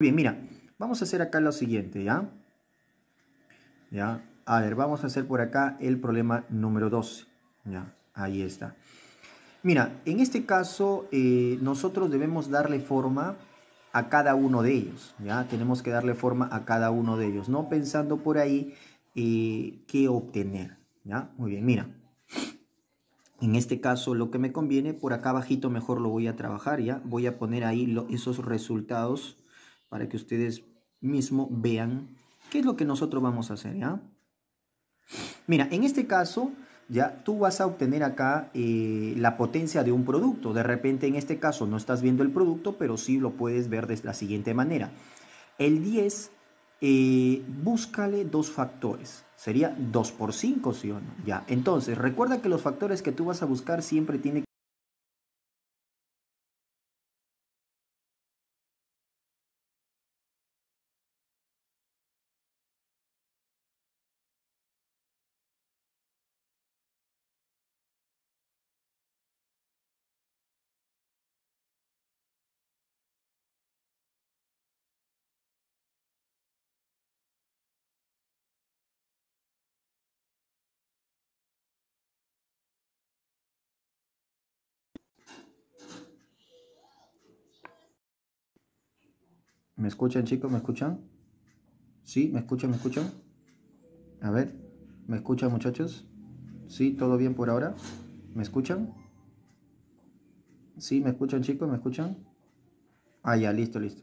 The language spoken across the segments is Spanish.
Bien, mira, vamos a hacer acá lo siguiente, ¿ya? ¿Ya? A ver, vamos a hacer por acá el problema número 12, ¿ya? Ahí está. Mira, en este caso eh, nosotros debemos darle forma a cada uno de ellos, ¿ya? Tenemos que darle forma a cada uno de ellos, no pensando por ahí eh, qué obtener, ¿ya? Muy bien, mira. En este caso, lo que me conviene, por acá bajito mejor lo voy a trabajar, ¿ya? Voy a poner ahí esos resultados para que ustedes mismos vean qué es lo que nosotros vamos a hacer, ¿ya? Mira, en este caso, ya tú vas a obtener acá eh, la potencia de un producto. De repente, en este caso, no estás viendo el producto, pero sí lo puedes ver de la siguiente manera. El 10, eh, búscale dos factores. Sería 2 por 5, ¿sí o no? Ya. Entonces, recuerda que los factores que tú vas a buscar siempre tienen que ¿Me escuchan chicos? ¿Me escuchan? ¿Sí? ¿Me escuchan? ¿Me escuchan? A ver, ¿me escuchan muchachos? ¿Sí? ¿Todo bien por ahora? ¿Me escuchan? ¿Sí? ¿Me escuchan chicos? ¿Me escuchan? Ah, ya, listo, listo.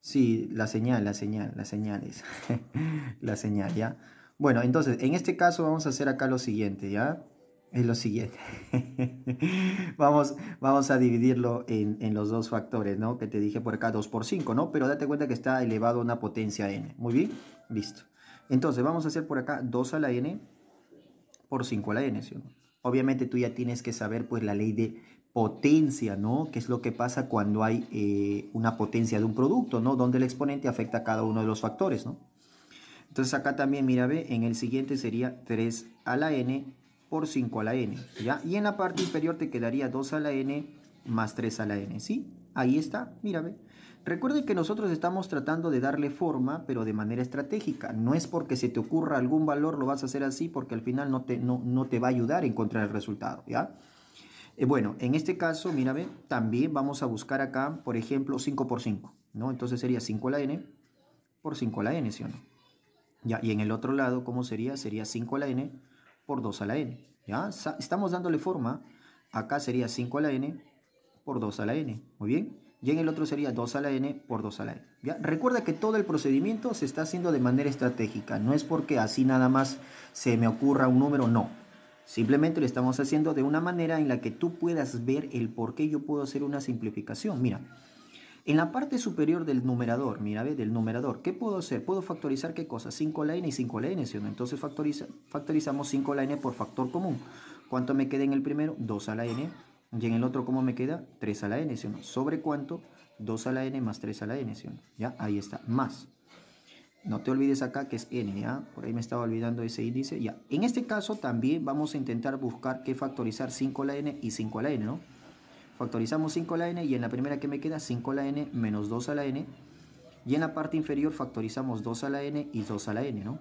Sí, la señal, la señal, las señales. la señal, ¿ya? Bueno, entonces, en este caso vamos a hacer acá lo siguiente, ¿ya? es lo siguiente. vamos, vamos a dividirlo en, los dos factores, ¿no? Que te dije por acá 2 por 5, ¿no? Pero date cuenta que está elevado a una potencia n. Muy bien, listo. Entonces vamos a hacer por acá 2 a la n por 5 a la n, ¿sí? Obviamente tú ya tienes que saber pues la ley de potencia, ¿no? qué es lo que pasa cuando hay eh, una potencia de un producto, ¿no? Donde el exponente afecta a cada uno de los factores, ¿no? Entonces acá también, mira, ve, en el siguiente sería 3 a la n por 5 a la n, ¿ya? Y en la parte inferior te quedaría 2 a la n más 3 a la n, ¿sí? Ahí está, mira, recuerden Recuerde que nosotros estamos tratando de darle forma, pero de manera estratégica. No es porque se te ocurra algún valor lo vas a hacer así, porque al final no te, no, te va a ayudar a encontrar el resultado, ¿ya? Eh, bueno, en este caso, mira, también vamos a buscar acá, por ejemplo, 5 por 5, ¿no? Entonces sería 5 a la n por 5 a la n, ¿sí o no? Ya, y en el otro lado, ¿cómo sería? Sería 5 a la n por 2 a la n. ¿ya? Estamos dándole forma. Acá sería 5 a la n por 2 a la n. Muy bien. Y en el otro sería 2 a la n por 2 a la n. ¿ya? Recuerda que todo el procedimiento se está haciendo de manera estratégica. No es porque así nada más se me ocurra un número, no. Simplemente lo estamos haciendo de una manera en la que tú puedas ver el por qué yo puedo hacer una simplificación. Mira, en la parte superior del numerador, mira, ve, del numerador, ¿qué puedo hacer? Puedo factorizar qué cosa? 5 a la n y 5 a la n, ¿sí? Entonces factoriza, factorizamos 5 a la n por factor común. ¿Cuánto me queda en el primero? 2 a la n. Y en el otro, ¿cómo me queda? 3 a la n, ¿sí? ¿Sobre cuánto? 2 a la n más 3 a la n, ¿sí? ¿Ya? Ahí está, más. No te olvides acá que es n, ¿ya? Por ahí me estaba olvidando ese índice, ya. En este caso también vamos a intentar buscar qué factorizar 5 a la n y 5 a la n, ¿no? Factorizamos 5 a la n y en la primera que me queda 5 a la n menos 2 a la n. Y en la parte inferior factorizamos 2 a la n y 2 a la n, ¿no?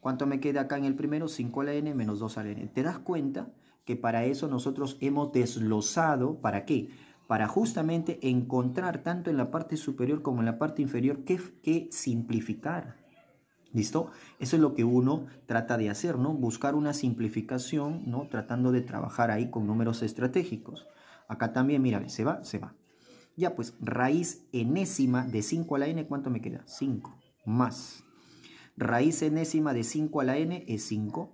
¿Cuánto me queda acá en el primero? 5 a la n menos 2 a la n. ¿Te das cuenta que para eso nosotros hemos desglosado, ¿para qué? Para justamente encontrar tanto en la parte superior como en la parte inferior qué simplificar. ¿Listo? Eso es lo que uno trata de hacer, ¿no? Buscar una simplificación, ¿no? Tratando de trabajar ahí con números estratégicos. Acá también, mira, se va, se va. Ya pues, raíz enésima de 5 a la n, ¿cuánto me queda? 5 más. Raíz enésima de 5 a la n es 5.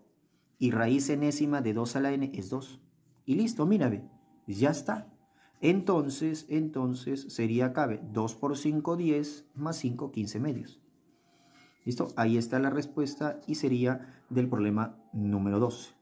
Y raíz enésima de 2 a la n es 2. Y listo, mira, Ya está. Entonces, entonces sería, cabe, 2 por 5, 10, más 5, 15 medios. ¿Listo? Ahí está la respuesta y sería del problema número 12.